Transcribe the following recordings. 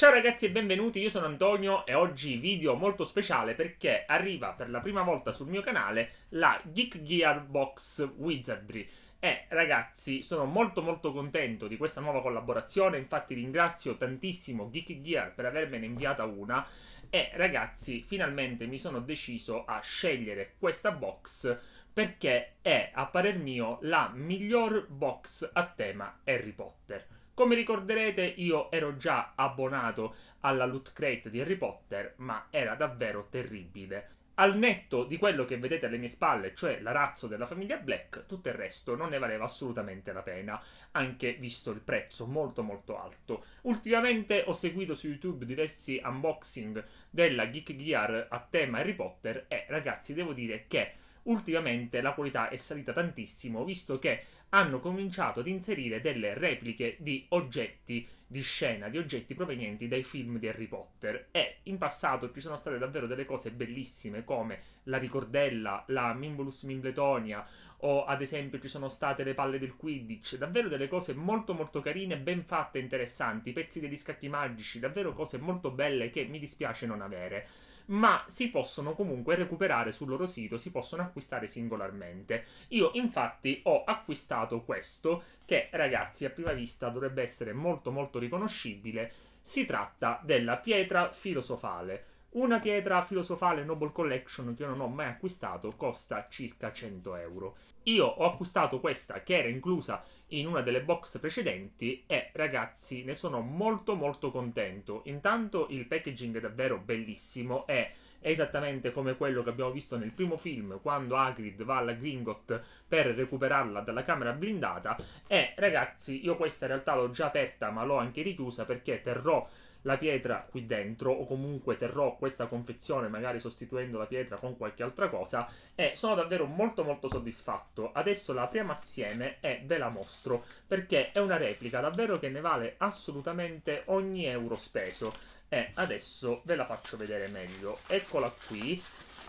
Ciao ragazzi e benvenuti, io sono Antonio e oggi video molto speciale perché arriva per la prima volta sul mio canale la Geek Gearbox Wizardry. E ragazzi, sono molto molto contento di questa nuova collaborazione, infatti ringrazio tantissimo Geek Gear per avermene inviata una e ragazzi, finalmente mi sono deciso a scegliere questa box perché è, a parer mio, la miglior box a tema Harry Potter. Come ricorderete io ero già abbonato alla loot crate di Harry Potter, ma era davvero terribile. Al netto di quello che vedete alle mie spalle, cioè l'arazzo della famiglia Black, tutto il resto non ne valeva assolutamente la pena, anche visto il prezzo molto molto alto. Ultimamente ho seguito su YouTube diversi unboxing della Geek Gear a tema Harry Potter e ragazzi devo dire che ultimamente la qualità è salita tantissimo, visto che hanno cominciato ad inserire delle repliche di oggetti di scena di oggetti provenienti dai film di Harry Potter e in passato ci sono state davvero delle cose bellissime come la ricordella, la Mimbolus Mimbletonia o ad esempio ci sono state le palle del Quidditch, davvero delle cose molto molto carine, ben fatte, interessanti, pezzi degli scacchi magici, davvero cose molto belle che mi dispiace non avere ma si possono comunque recuperare sul loro sito, si possono acquistare singolarmente. Io infatti ho acquistato questo che ragazzi a prima vista dovrebbe essere molto molto molto riconoscibile. Si tratta della pietra filosofale. Una pietra filosofale Noble Collection che io non ho mai acquistato costa circa 100 euro. Io ho acquistato questa che era inclusa in una delle box precedenti e ragazzi ne sono molto molto contento. Intanto il packaging è davvero bellissimo e esattamente come quello che abbiamo visto nel primo film, quando Hagrid va alla Gringot per recuperarla dalla camera blindata. E ragazzi, io questa in realtà l'ho già aperta, ma l'ho anche richiusa perché terrò la pietra qui dentro o comunque terrò questa confezione magari sostituendo la pietra con qualche altra cosa e sono davvero molto molto soddisfatto. Adesso la apriamo assieme e ve la mostro perché è una replica davvero che ne vale assolutamente ogni euro speso e adesso ve la faccio vedere meglio. Eccola qui.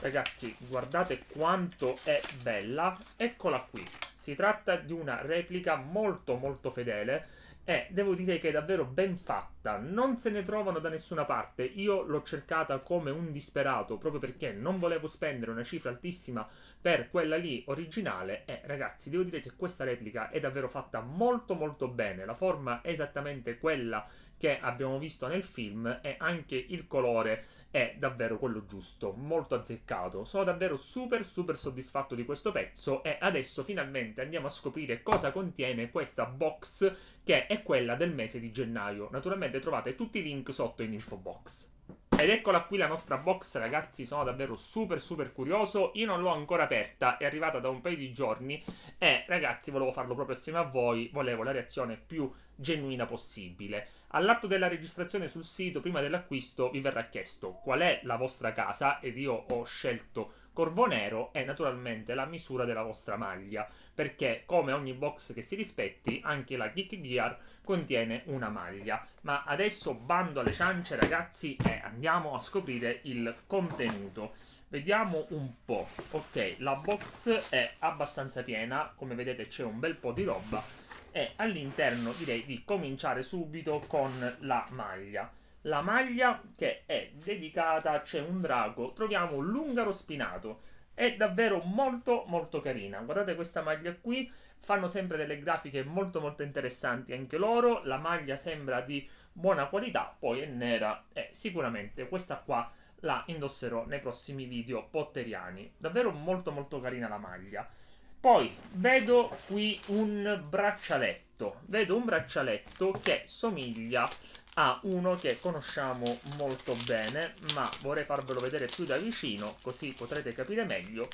Ragazzi, guardate quanto è bella. Eccola qui. Si tratta di una replica molto molto fedele eh, devo dire che è davvero ben fatta, non se ne trovano da nessuna parte. Io l'ho cercata come un disperato proprio perché non volevo spendere una cifra altissima per quella lì originale. E eh, ragazzi, devo dire che questa replica è davvero fatta molto molto bene. La forma è esattamente quella che abbiamo visto nel film e anche il colore è davvero quello giusto, molto azzeccato. Sono davvero super super soddisfatto di questo pezzo e adesso finalmente andiamo a scoprire cosa contiene questa box che è quella del mese di gennaio. Naturalmente trovate tutti i link sotto in info box. Ed eccola qui la nostra box, ragazzi, sono davvero super super curioso, io non l'ho ancora aperta, è arrivata da un paio di giorni e ragazzi volevo farlo proprio assieme a voi, volevo la reazione più genuina possibile. All'atto della registrazione sul sito, prima dell'acquisto, vi verrà chiesto qual è la vostra casa ed io ho scelto Corvo Nero e naturalmente la misura della vostra maglia, perché come ogni box che si rispetti, anche la Geek Gear contiene una maglia. Ma adesso bando alle ciance ragazzi e andiamo a scoprire il contenuto. Vediamo un po'. Ok, la box è abbastanza piena, come vedete c'è un bel po' di roba è all'interno direi di cominciare subito con la maglia. La maglia che è dedicata a C'è un drago, troviamo l'Ungaro Spinato. È davvero molto molto carina. Guardate questa maglia qui, fanno sempre delle grafiche molto molto interessanti anche loro. La maglia sembra di buona qualità, poi è nera e sicuramente questa qua la indosserò nei prossimi video potteriani. Davvero molto molto carina la maglia. Poi vedo qui un braccialetto, vedo un braccialetto che somiglia a uno che conosciamo molto bene, ma vorrei farvelo vedere più da vicino così potrete capire meglio.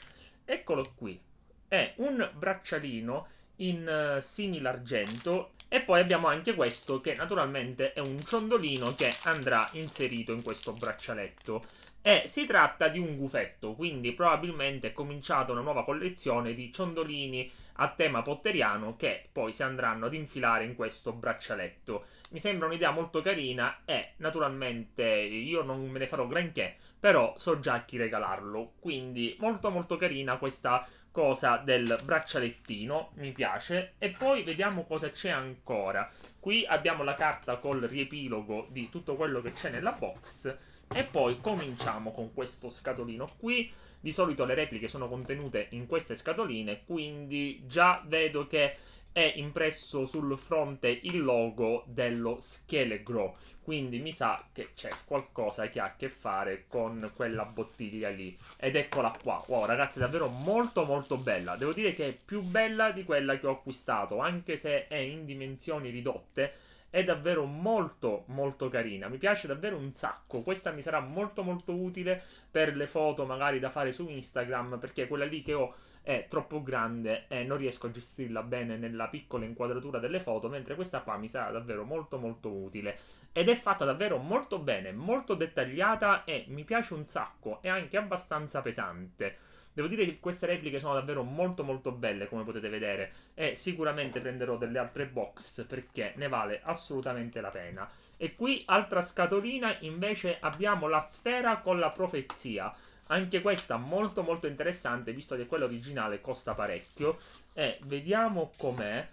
Eccolo qui, è un braccialino in eh, simile argento e poi abbiamo anche questo che naturalmente è un ciondolino che andrà inserito in questo braccialetto. E si tratta di un gufetto, quindi probabilmente è cominciata una nuova collezione di ciondolini a tema potteriano che poi si andranno ad infilare in questo braccialetto. Mi sembra un'idea molto carina e naturalmente io non me ne farò granché, però so già a chi regalarlo, quindi molto molto carina questa cosa del braccialettino, mi piace. E poi vediamo cosa c'è ancora. Qui abbiamo la carta col riepilogo di tutto quello che c'è nella box e poi cominciamo con questo scatolino qui. Di solito le repliche sono contenute in queste scatoline, quindi già vedo che è impresso sul fronte il logo dello Schelegro. Quindi mi sa che c'è qualcosa che ha a che fare con quella bottiglia lì. Ed eccola qua. Wow, ragazzi, davvero molto molto bella. Devo dire che è più bella di quella che ho acquistato, anche se è in dimensioni ridotte è davvero molto molto carina. Mi piace davvero un sacco. Questa mi sarà molto molto utile per le foto magari da fare su Instagram perché quella lì che ho è troppo grande e non riesco a gestirla bene nella piccola inquadratura delle foto, mentre questa qua mi sarà davvero molto molto utile. Ed è fatta davvero molto bene, molto dettagliata e mi piace un sacco, è anche abbastanza pesante. Devo dire che queste repliche sono davvero molto molto belle, come potete vedere, e sicuramente prenderò delle altre box perché ne vale assolutamente la pena. E qui, altra scatolina, invece abbiamo la sfera con la profezia. Anche questa molto molto interessante, visto che quella originale costa parecchio. E vediamo com'è.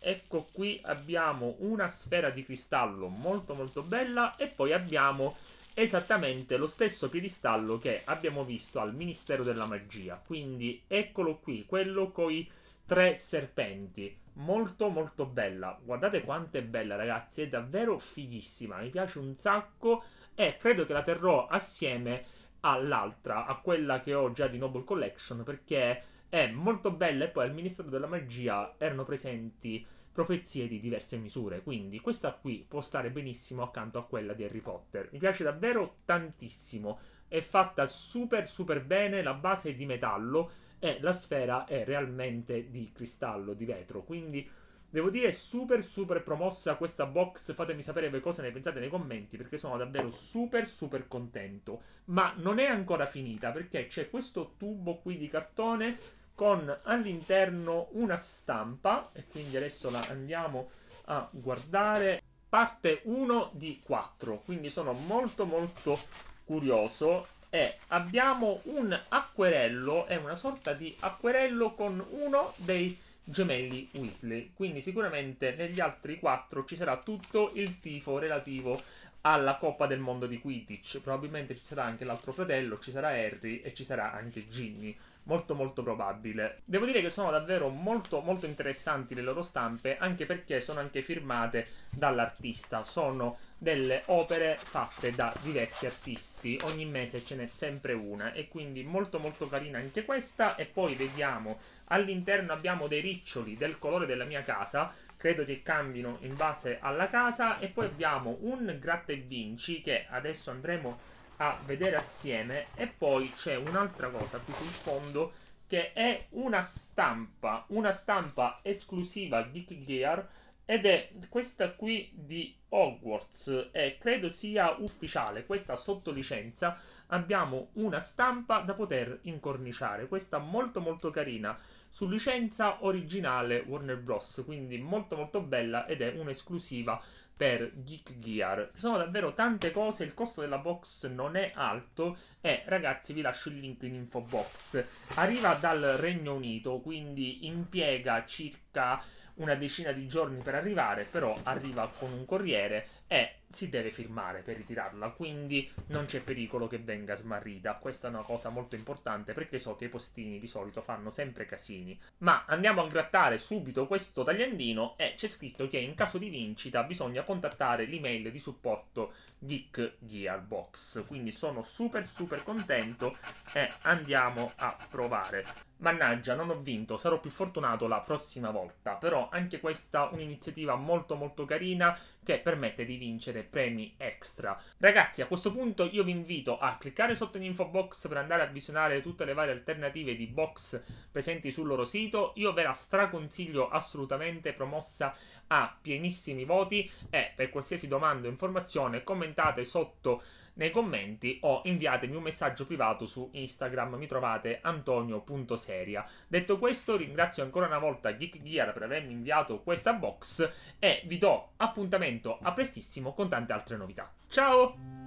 Ecco qui abbiamo una sfera di cristallo molto molto bella e poi abbiamo esattamente lo stesso piedistallo che abbiamo visto al Ministero della Magia. Quindi eccolo qui, quello coi tre serpenti. Molto molto bella. Guardate quanto è bella, ragazzi, è davvero fighissima. Mi piace un sacco e credo che la terrò assieme all'altra, a quella che ho già di Noble Collection perché è molto bella e poi al Ministero della Magia erano presenti profezie di diverse misure. Quindi questa qui può stare benissimo accanto a quella di Harry Potter. Mi piace davvero tantissimo. È fatta super super bene, la base è di metallo e la sfera è realmente di cristallo, di vetro. Quindi devo dire super super promossa questa box. Fatemi sapere voi cosa ne pensate nei commenti perché sono davvero super super contento. Ma non è ancora finita perché c'è questo tubo qui di cartone con all'interno una stampa e quindi adesso la andiamo a guardare parte 1 di 4 quindi sono molto molto curioso e abbiamo un acquerello è una sorta di acquerello con uno dei gemelli Weasley quindi sicuramente negli altri 4 ci sarà tutto il tifo relativo a alla Coppa del Mondo di Quidditch. Probabilmente ci sarà anche l'altro fratello, ci sarà Harry e ci sarà anche Ginny. Molto molto probabile. Devo dire che sono davvero molto molto interessanti le loro stampe, anche perché sono anche firmate dall'artista. Sono delle opere fatte da diversi artisti. Ogni mese ce n'è sempre una e quindi molto molto carina anche questa. E poi vediamo, all'interno abbiamo dei riccioli del colore della mia casa credo che cambino in base alla casa e poi abbiamo un gratta e vinci che adesso andremo a vedere assieme e poi c'è un'altra cosa qui sul fondo che è una stampa, una stampa esclusiva di Gear ed è questa qui di Hogwarts e credo sia ufficiale, questa sotto licenza abbiamo una stampa da poter incorniciare, questa molto molto carina su licenza originale Warner Bros. Quindi molto molto bella ed è un'esclusiva per Geek Gear. Ci sono davvero tante cose, il costo della box non è alto e ragazzi vi lascio il link in info box. Arriva dal Regno Unito, quindi impiega circa una decina di giorni per arrivare, però arriva con un corriere e si deve firmare per ritirarla, quindi non c'è pericolo che venga smarrita. Questa è una cosa molto importante perché so che i postini di solito fanno sempre casini. Ma andiamo a grattare subito questo tagliandino e c'è scritto che in caso di vincita bisogna contattare l'email di supporto Geek Gearbox. Quindi sono super super contento e andiamo a provare. Mannaggia, non ho vinto, sarò più fortunato la prossima volta, però anche questa è un'iniziativa molto molto carina che permette di vincere ottenere premi extra. Ragazzi, a questo punto io vi invito a cliccare sotto l'info box per andare a visionare tutte le varie alternative di box presenti sul loro sito. Io ve la straconsiglio assolutamente, promossa a pienissimi voti e per qualsiasi domanda o informazione commentate sotto nei commenti o inviatemi un messaggio privato su Instagram, mi trovate antonio.seria. Detto questo ringrazio ancora una volta Geek Gear per avermi inviato questa box e vi do appuntamento a prestissimo con tante altre novità. Ciao!